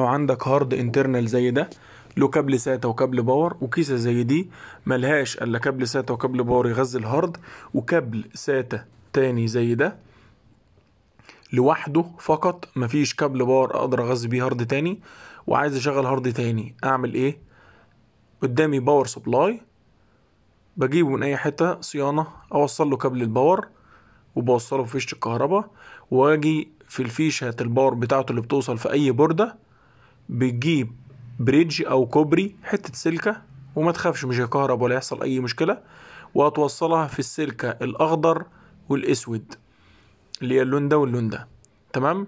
لو عندك هارد انترنال زي ده له كابل ساتا وكابل باور وكيسه زي دي ملهاش الا كابل ساتا وكابل باور يغذي الهارد وكابل ساتا تاني زي ده لوحده فقط مفيش كابل باور اقدر اغذي بيه هارد تاني وعايز اشغل هارد تاني اعمل ايه قدامي باور سبلاي بجيبه من اي حته صيانه اوصل له كابل الباور وبوصله في فيشه الكهرباء واجي في الفيشه الباور بتاعته اللي بتوصل في اي بورده بتجيب بريدج او كوبري حته سلكه وما تخافش مش هيكهرب ولا يحصل اي مشكله وهتوصلها في السلكه الاخضر والاسود اللي هي اللون ده واللون ده تمام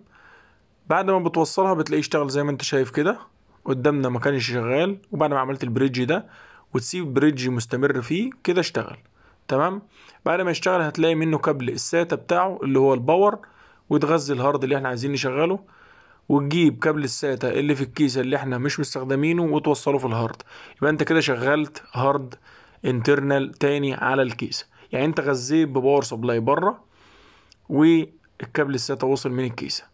بعد ما بتوصلها بتلاقيه اشتغل زي ما انت شايف كده قدامنا ما كانش شغال وبعد ما عملت البريدج ده وتسيب بريدج مستمر فيه كده اشتغل تمام بعد ما يشتغل هتلاقي منه كابل الساتا بتاعه اللي هو الباور وتغذي الهارد اللي احنا عايزين نشغله وتجيب كابل الساتا اللي في الكيسه اللي احنا مش مستخدمينه وتوصله في الهارد يبقى انت كده شغلت هارد انترنال تاني على الكيسه يعني انت غذيت بباور سبلاي بره والكابل الساتا وصل من الكيسه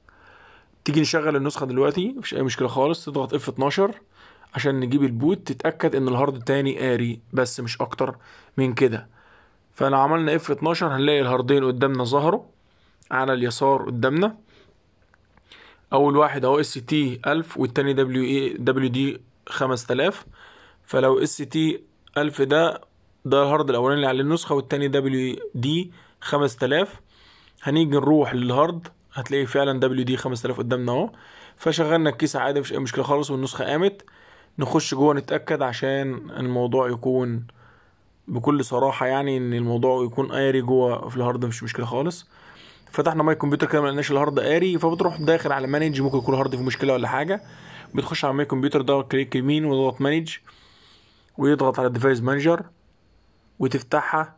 تيجي نشغل النسخه دلوقتي مفيش اي مشكله خالص تضغط اف 12 عشان نجيب البوت تتاكد ان الهارد تاني قاري بس مش اكتر من كده فلو عملنا اف 12 هنلاقي الهاردين قدامنا ظهروا على اليسار قدامنا اول واحد اهو اس تي 1000 والتاني دبليو اي دبليو دي 5000 فلو اس تي 1000 ده ده الهارد الاولاني اللي على النسخه والتاني دبليو دي 5000 هنيجي نروح للهارد هتلاقي فعلا دبليو دي 5000 قدامنا اهو فشغلنا الكيس عادي مش اي مشكله خالص والنسخه قامت نخش جوه نتاكد عشان الموضوع يكون بكل صراحه يعني ان الموضوع يكون ايري جوه في الهارد مش مشكله خالص فتحنا ماي كمبيوتر كده ما لقيناش الهارد قاري فبتروح داخل على مانج ممكن يكون الهارد فيه مشكله ولا حاجه بتخش على ماي كمبيوتر ده كليك يمين وتضغط مانج ويضغط على ديفايس مانجر وتفتحها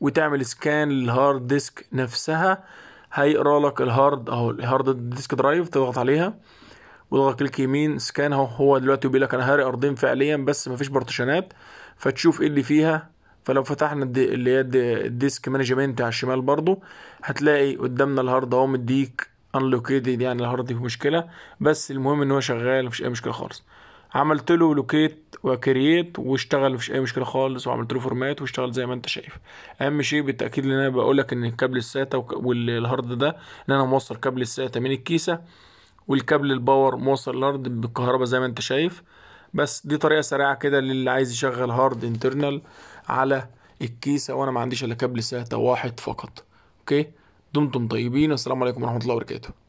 وتعمل سكان للهارد ديسك نفسها هيقرا لك الهارد اهو الهارد ديسك درايف تضغط عليها وتضغط كليك يمين سكان اهو هو دلوقتي بيقول لك انا هاري ارضين فعليا بس مفيش بارتيشنات فتشوف ايه اللي فيها فلو فتحنا الدي اللي هي الديسك مانجمنت على الشمال برضو هتلاقي قدامنا الهارد اهو مديك انلوكيتد يعني الهارد فيه مشكله بس المهم ان هو شغال مفيش اي مشكله خالص عملت له لوكيت وكرييت واشتغل مفيش اي مشكله خالص وعملت له فورمات واشتغل زي ما انت شايف اهم شيء بالتاكيد ان انا بقول لك ان الكابل الساتا والهارد ده ان انا موصل كابل الساتا من الكيسه والكابل الباور موصل الهارد بالكهرباء زي ما انت شايف بس دي طريقه سريعه كده للي عايز يشغل هارد انترنال على الكيسه وانا ما عنديش الا كابل ساتا واحد فقط اوكي دمتم طيبين والسلام عليكم ورحمه الله وبركاته